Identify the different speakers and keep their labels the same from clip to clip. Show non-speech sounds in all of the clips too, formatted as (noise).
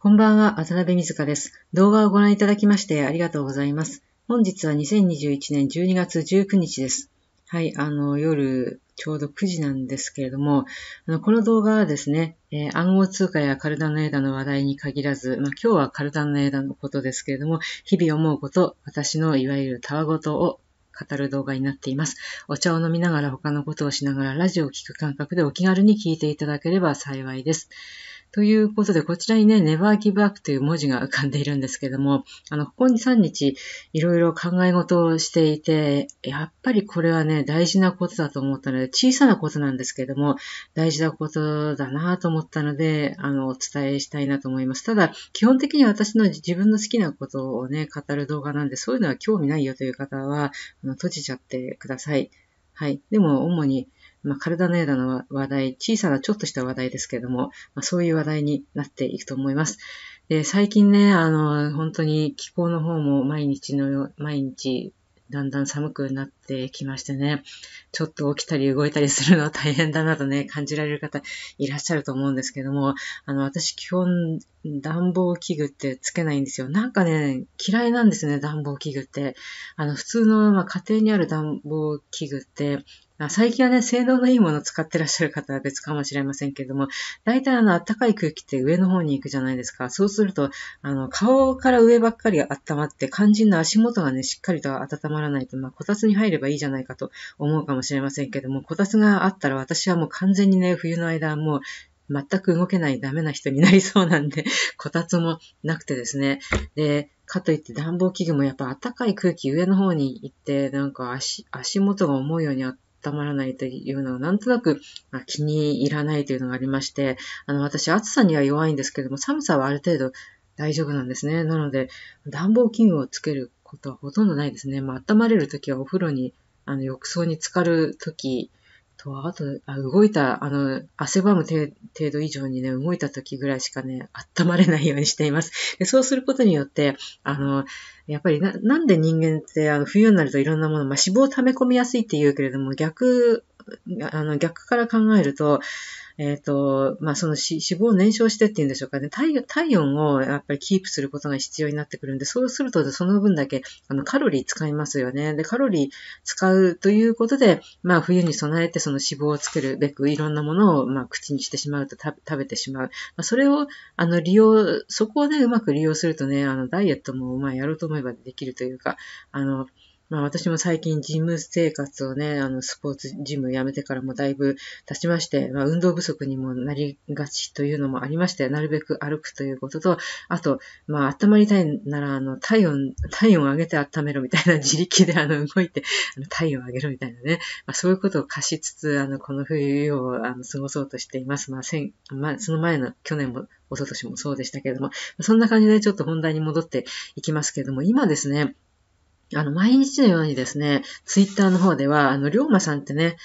Speaker 1: こんばんは、渡辺水香です。動画をご覧いただきましてありがとうございます。本日は2021年12月19日です。はい、あの、夜、ちょうど9時なんですけれども、あのこの動画はですね、えー、暗号通貨やカルダの枝の話題に限らず、まあ、今日はカルダの枝のことですけれども、日々思うこと、私のいわゆるたわごとを語る動画になっています。お茶を飲みながら他のことをしながらラジオを聞く感覚でお気軽に聞いていただければ幸いです。ということで、こちらにね、Never Give Up という文字が浮かんでいるんですけども、あの、ここに3日いろいろ考え事をしていて、やっぱりこれはね、大事なことだと思ったので、小さなことなんですけども、大事なことだなと思ったので、あの、お伝えしたいなと思います。ただ、基本的に私の自分の好きなことをね、語る動画なんで、そういうのは興味ないよという方は、あの閉じちゃってください。はい。でも、主に、まあ、カルダネーダの話題、小さなちょっとした話題ですけれども、まあ、そういう話題になっていくと思います。で最近ね、あの、本当に気候の方も毎日の、毎日だんだん寒くなってきましてね、ちょっと起きたり動いたりするのは大変だなとね、感じられる方いらっしゃると思うんですけども、あの、私基本暖房器具ってつけないんですよ。なんかね、嫌いなんですね、暖房器具って。あの、普通の、まあ、家庭にある暖房器具って、あ最近はね、性能のいいものを使ってらっしゃる方は別かもしれませんけれども、大体あの、暖かい空気って上の方に行くじゃないですか。そうすると、あの、顔から上ばっかり温まって、肝心の足元がね、しっかりと温まらないと、まあ、こたつに入ればいいじゃないかと思うかもしれませんけれども、こたつがあったら私はもう完全にね、冬の間、もう全く動けないダメな人になりそうなんで、(laughs) こたつもなくてですね。で、かといって暖房器具もやっぱ暖かい空気上の方に行って、なんか足、足元が思うようにあって、温まらないというのは、なんとなく、まあ、気に入らないというのがありまして、あの、私、暑さには弱いんですけども、寒さはある程度大丈夫なんですね。なので、暖房器具をつけることはほとんどないですね。まあ、温まれるときはお風呂に、あの、浴槽に浸かるときと、あと、あ動いた、あの、汗ばむ程度以上にね、動いた時ぐらいしかね、温まれないようにしています。でそうすることによって、あの、やっぱりな、なんで人間ってあの冬になるといろんなもの、まあ、脂肪を溜め込みやすいって言うけれども、逆、あの、逆から考えると、えっ、ー、と、まあ、その脂肪を燃焼してっていうんでしょうかね体、体温をやっぱりキープすることが必要になってくるんで、そうするとその分だけあのカロリー使いますよね。で、カロリー使うということで、まあ、冬に備えてその脂肪をつけるべく、いろんなものを、まあ、口にしてしまうと食べてしまう。まあ、それを、あの、利用、そこをね、うまく利用するとね、あの、ダイエットも、まあ、やろうと思えばできるというか、あの、まあ私も最近ジム生活をね、あのスポーツジムやめてからもだいぶ経ちまして、まあ運動不足にもなりがちというのもありまして、なるべく歩くということと、あと、まあ温まりたいなら、あの体温、体温上げて温めろみたいな自力であの動いてあの体温上げろみたいなね、まあそういうことを課しつつ、あのこの冬をあの過ごそうとしています。まあ先、まあその前の去年もおととしもそうでしたけれども、そんな感じでちょっと本題に戻っていきますけれども、今ですね、あの、毎日のようにですね、ツイッターの方では、あの、りょうまさんってね、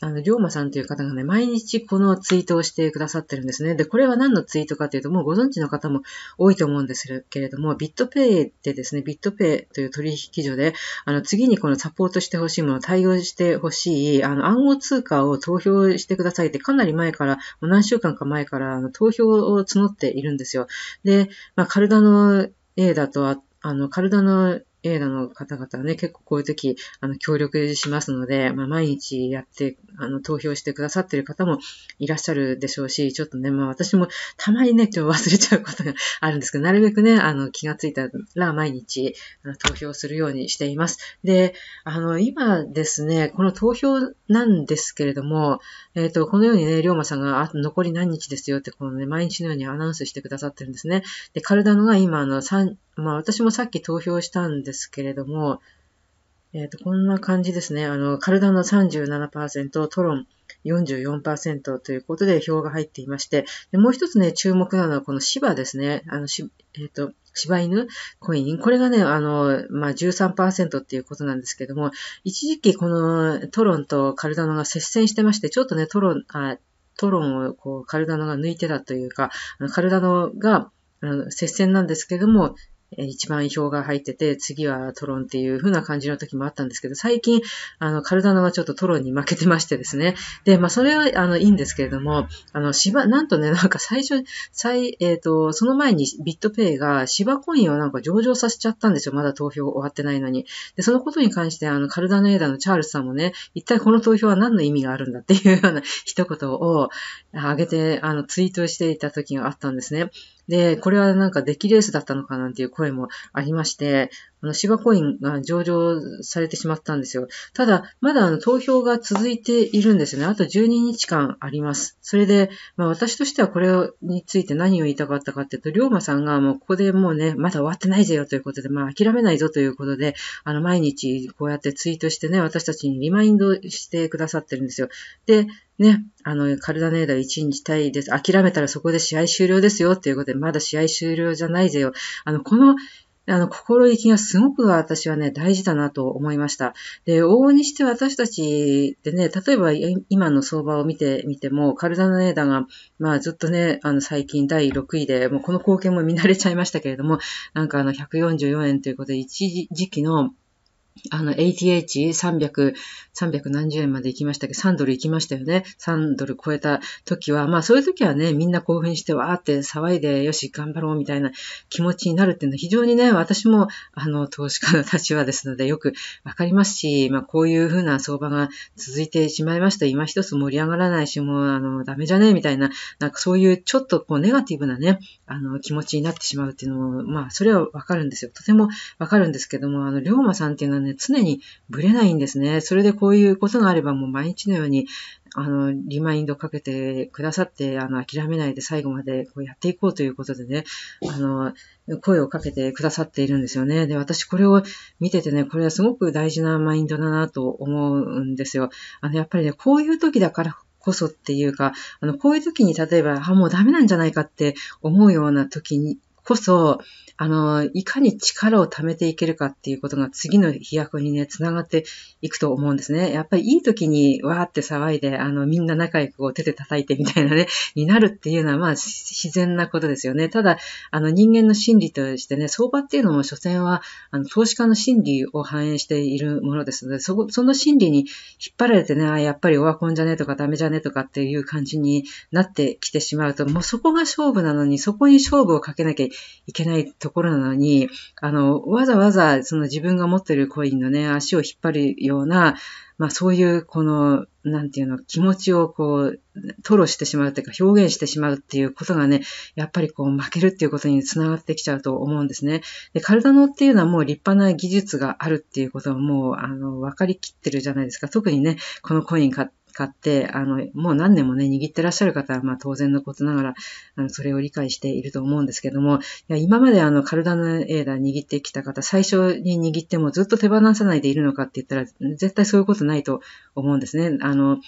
Speaker 1: あの、りょうまさんという方がね、毎日このツイートをしてくださってるんですね。で、これは何のツイートかというと、もうご存知の方も多いと思うんですけれども、ビットペイでですね、ビットペイという取引所で、あの、次にこのサポートしてほしいもの、対応してほしい、あの、暗号通貨を投票してくださいって、かなり前から、もう何週間か前から、あの、投票を募っているんですよ。で、まあ、カルダの A だと、あの、カルダの映画の方々はね、結構こういう時、あの、協力しますので、まあ、毎日やって、あの、投票してくださってる方もいらっしゃるでしょうし、ちょっとね、まあ、私もたまにね、ちょっと忘れちゃうことがあるんですけど、なるべくね、あの、気がついたら毎日、あの、投票するようにしています。で、あの、今ですね、この投票なんですけれども、えっ、ー、と、このようにね、龍馬さんが、あと残り何日ですよって、このね、毎日のようにアナウンスしてくださってるんですね。で、カルダノが今、あの、3、まあ、私もさっき投票したんですですけれども、えっ、ー、と、こんな感じですね。あの、カルダンの37%、トロン44%ということで票が入っていまして、でもう一つね、注目なのはこのシバですね。あの、し、えっ、ー、と、柴犬コイン。これがね、あの、まあ、13%っていうことなんですけども、一時期このトロンとカルダノが接戦してまして、ちょっとね、トロン、あトロンをこうカルダノが抜いてたというか、カルダノがあの接戦なんですけども、一番票が入ってて、次はトロンっていう風な感じの時もあったんですけど、最近、あの、カルダナがちょっとトロンに負けてましてですね。で、まあ、それは、あの、いいんですけれども、あの、芝、なんとね、なんか最初、最、えっ、ー、と、その前にビットペイが芝コインをなんか上場させちゃったんですよ。まだ投票終わってないのに。で、そのことに関して、あの、カルダナエイダーのチャールズさんもね、一体この投票は何の意味があるんだっていうような一言をあげて、あの、ツイートしていた時があったんですね。で、これはなんか出来レースだったのかなんていう声もありまして、あの、芝コインが上場されてしまったんですよ。ただ、まだあの投票が続いているんですね。あと12日間あります。それで、まあ私としてはこれについて何を言いたかったかっていうと、龍馬さんがもうここでもうね、まだ終わってないぜよということで、まあ諦めないぞということで、あの毎日こうやってツイートしてね、私たちにリマインドしてくださってるんですよ。で、ね、あの、カルダネーダ1日対です。諦めたらそこで試合終了ですよっていうことで、まだ試合終了じゃないぜよ。あの、この、あの、心意気がすごく私はね、大事だなと思いました。で、往々にして私たちでね、例えば今の相場を見てみても、カルダのネーダが、まあずっとね、あの最近第6位で、もうこの貢献も見慣れちゃいましたけれども、なんかあの144円ということで、一時期のあの、ATH300、300何十円まで行きましたけど、3ドル行きましたよね。3ドル超えた時は、まあそういう時はね、みんな興奮してわーって騒いで、よし、頑張ろうみたいな気持ちになるっていうのは非常にね、私も、あの、投資家の立場ですので、よくわかりますし、まあこういうふうな相場が続いてしまいました。今一つ盛り上がらないし、もう、あの、ダメじゃねえみたいな、なんかそういうちょっとこうネガティブなね、あの、気持ちになってしまうっていうのも、まあそれはわかるんですよ。とてもわかるんですけども、あの、龍馬さんっていうのはね、ね、常にブレないんですね。それでこういうことがあれば、もう毎日のように、あの、リマインドかけてくださって、あの、諦めないで最後までこうやっていこうということでね、あの、声をかけてくださっているんですよね。で、私これを見ててね、これはすごく大事なマインドだなと思うんですよ。あの、やっぱりね、こういう時だからこそっていうか、あの、こういう時に例えば、あ、もうダメなんじゃないかって思うような時に、こそ、あの、いかに力を貯めていけるかっていうことが次の飛躍にね、つながっていくと思うんですね。やっぱりいい時にわーって騒いで、あの、みんな仲良くこう手で叩いてみたいなね、(laughs) になるっていうのはまあ自然なことですよね。ただ、あの、人間の心理としてね、相場っていうのも所詮は、あの、投資家の心理を反映しているものですので、そ、その心理に引っ張られてね、あやっぱりオワコンじゃねえとかダメじゃねえとかっていう感じになってきてしまうと、もうそこが勝負なのに、そこに勝負をかけなきゃいけないところなのに、あの、わざわざその自分が持ってるコインのね、足を引っ張るような、まあそういうこの、なんていうの、気持ちをこう、吐露してしまうというか表現してしまうっていうことがね、やっぱりこう負けるっていうことにつながってきちゃうと思うんですね。で、カルダノっていうのはもう立派な技術があるっていうことはもう、あの、わかりきってるじゃないですか。特にね、このコイン買って、買って、あの、もう何年もね、握ってらっしゃる方は、まあ当然のことながら、あの、それを理解していると思うんですけども、いや今まであの、カルダナエーダー握ってきた方、最初に握ってもずっと手放さないでいるのかって言ったら、絶対そういうことないと思うんですね。あの、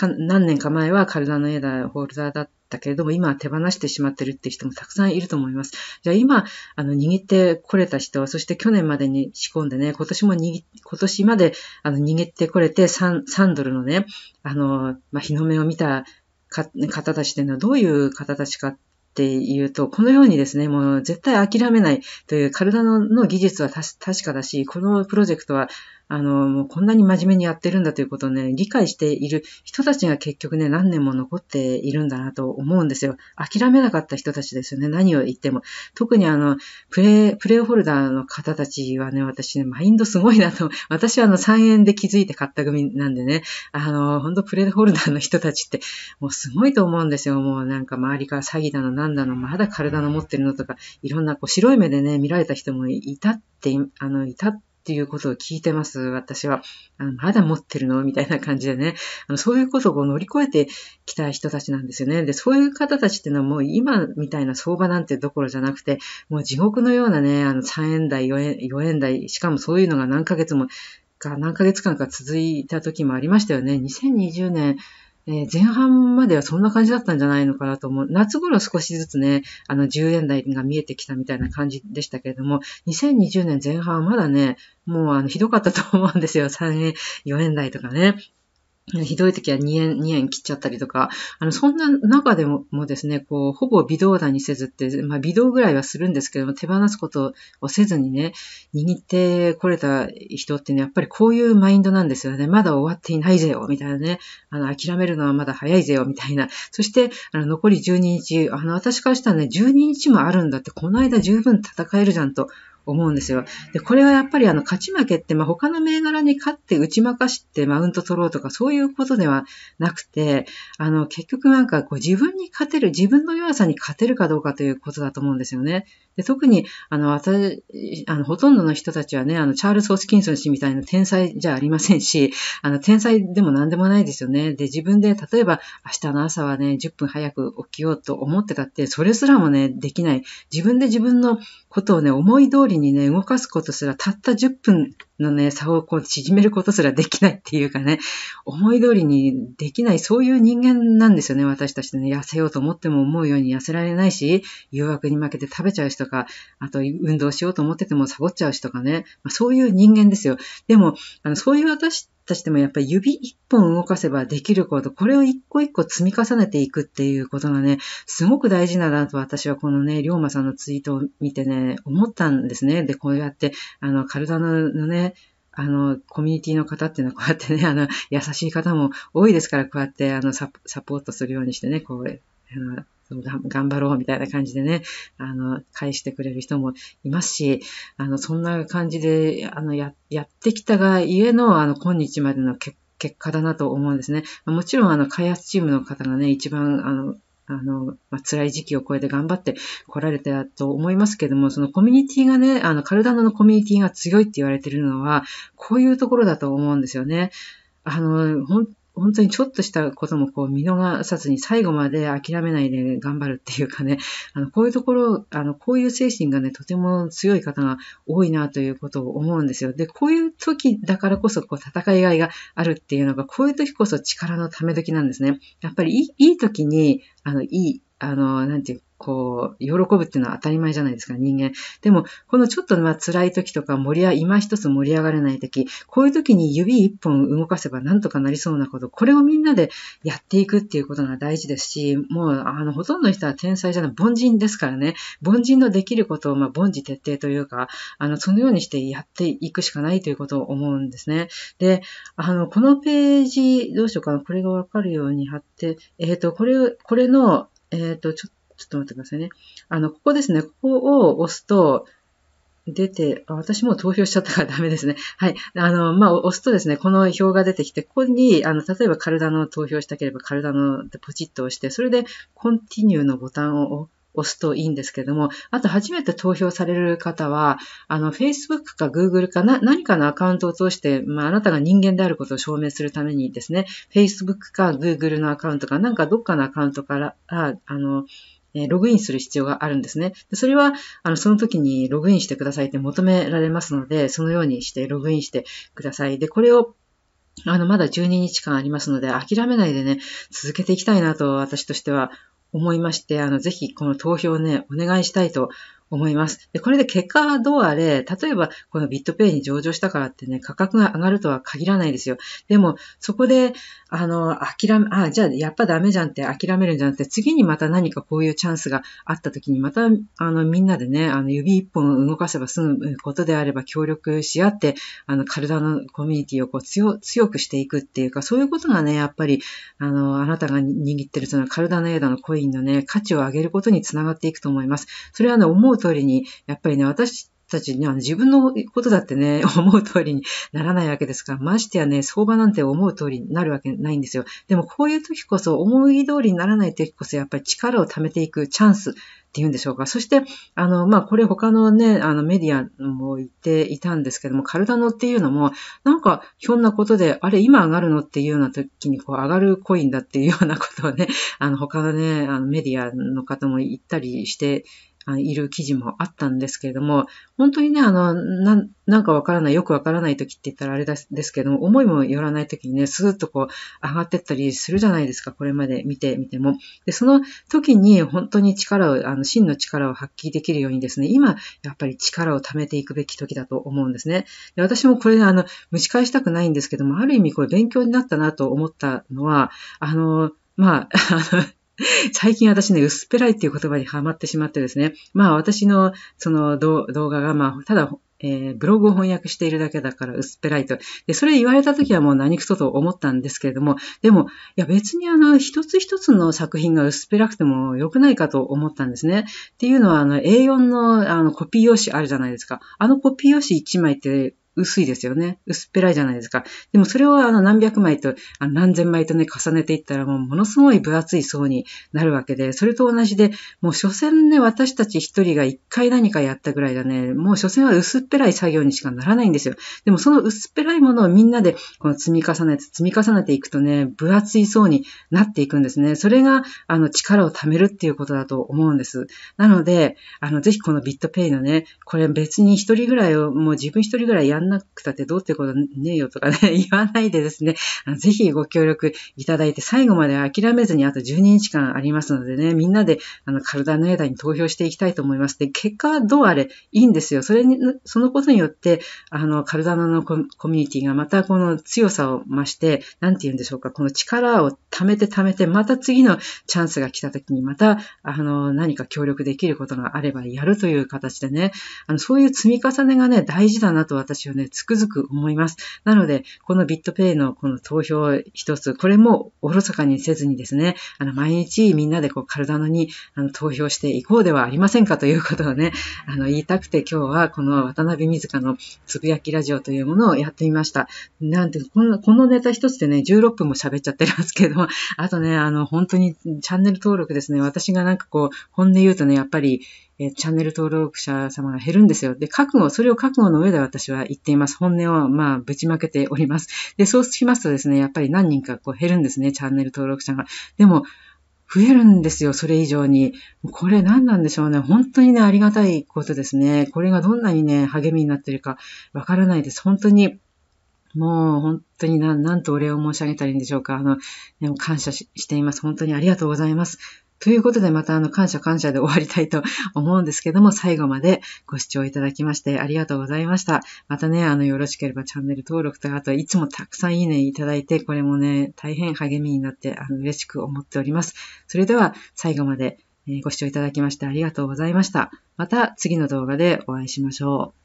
Speaker 1: 何年か前はカルダナエーダーホルダーだったったけれども、今は手放してしまってるって人もたくさんいると思います。じゃあ今、あの、握ってこれた人、は、そして去年までに仕込んでね、今年も握、今年まで、あの、握ってこれて3、3ドルのね、あの、まあ、日の目を見た方たちというのはどういう方たちかっていうと、このようにですね、もう絶対諦めないという体の技術は確かだし、このプロジェクトはあの、もうこんなに真面目にやってるんだということをね、理解している人たちが結局ね、何年も残っているんだなと思うんですよ。諦めなかった人たちですよね。何を言っても。特にあの、プレイ、プレイホルダーの方たちはね、私ね、マインドすごいなと、(laughs) 私はあの、3円で気づいて買った組なんでね、あの、本当プレイホルダーの人たちって、もうすごいと思うんですよ。もうなんか周りから詐欺だの、なんだの、まだ体の持ってるのとか、いろんなこう白い目でね、見られた人もいたって、あの、いたって、っていうことを聞いてます、私は。あまだ持ってるのみたいな感じでねあの。そういうことを乗り越えてきた人たちなんですよね。で、そういう方たちっていうのはもう今みたいな相場なんてどころじゃなくて、もう地獄のようなね、あの3円台、4円 ,4 円台、しかもそういうのが何ヶ月もか、何ヶ月間か続いた時もありましたよね。2020年、えー、前半まではそんな感じだったんじゃないのかなと思う。夏頃少しずつね、あの10円台が見えてきたみたいな感じでしたけれども、2020年前半はまだね、もうあのひどかったと思うんですよ。3円、4円台とかね。ひどい時は2円、2円切っちゃったりとか、あの、そんな中でもですね、こう、ほぼ微動だにせずって、まあ、微動ぐらいはするんですけども、手放すことをせずにね、握ってこれた人ってね、やっぱりこういうマインドなんですよね。まだ終わっていないぜよ、みたいなね。あの、諦めるのはまだ早いぜよ、みたいな。そして、あの、残り12日、あの、私からしたらね、12日もあるんだって、この間十分戦えるじゃんと思うんですよ。で、これはやっぱりあの勝ち負けって、まあ、他の銘柄に勝って打ち負かしてマウント取ろうとかそういうことではなくて、あの結局なんかこう自分に勝てる、自分の弱さに勝てるかどうかということだと思うんですよね。で特にあの私あのほとんどの人たちはね、あのチャールズ・ホスキンソン氏みたいな天才じゃありませんし、あの天才でも何でもないですよね。で、自分で例えば明日の朝はね、10分早く起きようと思ってたって、それすらもね、できない。自分で自分のことをね、思い通りりにね、動かすことすら、たった10分のね、差をこう縮めることすらできないっていうかね、思い通りにできない、そういう人間なんですよね、私たちね。痩せようと思っても思うように痩せられないし、誘惑に負けて食べちゃうしとか、あと運動しようと思っててもサボっちゃうしとかね、まあ、そういう人間ですよ。でも、あのそういう私たしてもやっぱり指一本動かせばできること、これを一個一個積み重ねていくっていうことがね、すごく大事だなと私はこのね、龍馬さんのツイートを見てね、思ったんですね。で、こうやって、あの、体のね、あの、コミュニティの方っていうのはこうやってね、(laughs) あの、優しい方も多いですから、こうやって、あの、サポートするようにしてね、こう、あの頑張ろうみたいな感じでね、あの、返してくれる人もいますし、あの、そんな感じで、あの、や、やってきたがゆえの、あの、今日までの結果だなと思うんですね。もちろん、あの、開発チームの方がね、一番、あの、あの、まあ、辛い時期を超えて頑張って来られたと思いますけども、そのコミュニティがね、あの、カルダノのコミュニティが強いって言われてるのは、こういうところだと思うんですよね。あの、本本当にちょっとしたこともこう見逃さずに最後まで諦めないで頑張るっていうかね、(laughs) あのこういうところ、あのこういう精神がね、とても強い方が多いなということを思うんですよ。で、こういう時だからこそこう戦いがいがあるっていうのが、こういう時こそ力のため時なんですね。やっぱりいいいい時に、あの、いい、あの、なんていうこう、喜ぶっていうのは当たり前じゃないですか、人間。でも、このちょっとまあ辛い時とか、盛り上、今一つ盛り上がれない時、こういう時に指一本動かせばなんとかなりそうなこと、これをみんなでやっていくっていうことが大事ですし、もう、あの、ほとんどの人は天才じゃない、凡人ですからね、凡人のできることを、まあ、凡事徹底というか、あの、そのようにしてやっていくしかないということを思うんですね。で、あの、このページ、どうしようかな、これがわかるように貼って、えっ、ー、と、これ、これの、えっ、ー、と、ちょっと、ちょっと待ってくださいね。あの、ここですね。ここを押すと、出て、私もう投票しちゃったからダメですね。はい。あの、まあ、押すとですね、この表が出てきて、ここに、あの、例えば体の投票したければ、体のでのポチッと押して、それで、コンティニューのボタンを押すといいんですけども、あと初めて投票される方は、あの、Facebook か Google かな、何かのアカウントを通して、まあ、あなたが人間であることを証明するためにですね、Facebook か Google のアカウントか、なんかどっかのアカウントから、あの、えログインする必要があるんですね。それは、あの、その時にログインしてくださいって求められますので、そのようにしてログインしてください。で、これをあの、まだ12日間ありますので、諦めないでね、続けていきたいなと私としては思いまして、あの、ぜひこの投票ね、お願いしたいと思います。でこれで結果はどうあれ、例えばこのビットペイに上場したからってね、価格が上がるとは限らないですよ。でも、そこで、あの、諦め、あ、じゃあやっぱダメじゃんって諦めるんじゃなくて、次にまた何かこういうチャンスがあった時に、また、あの、みんなでね、あの、指一本動かせば済むことであれば協力し合って、あの、体のコミュニティをこう強、強くしていくっていうか、そういうことがね、やっぱり、あの、あなたが握ってるその体の枝のコインのね、価値を上げることにつながっていくと思います。それはね、思う通りに、やっぱりね、私たちには自分のことだってね、(laughs) 思う通りにならないわけですから、ましてやね、相場なんて思う通りになるわけないんですよ。でもこういう時こそ、思い通りにならない時こそ、やっぱり力を貯めていくチャンスっていうんでしょうか。そして、あの、まあ、これ他のね、あのメディアも言っていたんですけども、カルダノっていうのも、なんか、ひょんなことで、あれ、今上がるのっていうような時に、こう、上がるコインだっていうようなことをね、あの、他のね、あのメディアの方も言ったりしている記事もあったんですけれども、本当にね、あの、ななんかわからない、よくわからない時って言ったらあれですけども、思いもよらない時にね、スーッとこう上がってったりするじゃないですか、これまで見てみても。で、その時に本当に力を、あの、真の力を発揮できるようにですね、今、やっぱり力を貯めていくべき時だと思うんですね。で私もこれ、あの、蒸し返したくないんですけども、ある意味これ勉強になったなと思ったのは、あの、まあ、(laughs) (laughs) 最近私ね、薄っぺらいっていう言葉にハマってしまってですね、まあ私のその動画が、まあただ、えー、ブログを翻訳しているだけだから薄っぺらいと。で、それ言われた時はもう何くそと思ったんですけれども、でも、いや別にあの、一つ一つの作品が薄っぺらくても良くないかと思ったんですね。っていうのはあの、A4 のあの、コピー用紙あるじゃないですか。あのコピー用紙1枚って、薄いですよね。薄っぺらいじゃないですか。でもそれをあの何百枚と何千枚とね、重ねていったらもうものすごい分厚い層になるわけで、それと同じで、もう所詮ね、私たち一人が一回何かやったぐらいだね、もう所詮は薄っぺらい作業にしかならないんですよ。でもその薄っぺらいものをみんなでこの積み重ねて積み重ねていくとね、分厚い層になっていくんですね。それがあの力を貯めるっていうことだと思うんです。なので、あのぜひこのビットペイのね、これ別に一人ぐらいをもう自分一人ぐらいやんなくたってどうってことねえよとかね、言わないでですね、ぜひご協力いただいて、最後まで諦めずにあと12日間ありますのでね、みんなで、あの、体の枝に投票していきたいと思います。で、結果はどうあれいいんですよ。それに、そのことによって、あの、体のコミュニティがまたこの強さを増して、なんて言うんでしょうか、この力を貯めて貯めて、また次のチャンスが来た時に、また、あの、何か協力できることがあればやるという形でね、あの、そういう積み重ねがね、大事だなと私はね、つくづく思います。なので、このビットペイのこの投票一つ、これもおろそかにせずにですね、あの、毎日みんなでこう、体のにあの投票していこうではありませんかということをね、あの、言いたくて今日はこの渡辺水香のつぶやきラジオというものをやってみました。なんて、このこのネタ一つでね、16分も喋っちゃってますけど、あとね、あの、本当にチャンネル登録ですね、私がなんかこう、本音言うとね、やっぱりえチャンネル登録者様が減るんですよ。で、覚悟、それを覚悟の上で私は言っています。本音を、まあ、ぶちまけております。で、そうしますとですね、やっぱり何人かこう減るんですね、チャンネル登録者が。でも、増えるんですよ、それ以上に。これ何なんでしょうね。本当にね、ありがたいことですね。これがどんなにね、励みになってるかわからないです。本当に、もう本当にな、なんとお礼を申し上げたらいいんでしょうか。あの、感謝しています。本当にありがとうございます。ということでまたあの感謝感謝で終わりたいと (laughs) 思うんですけども、最後までご視聴いただきましてありがとうございました。またね、あのよろしければチャンネル登録と、あといつもたくさんいいねいただいて、これもね、大変励みになってあの嬉しく思っております。それでは最後までご視聴いただきましてありがとうございました。また次の動画でお会いしましょう。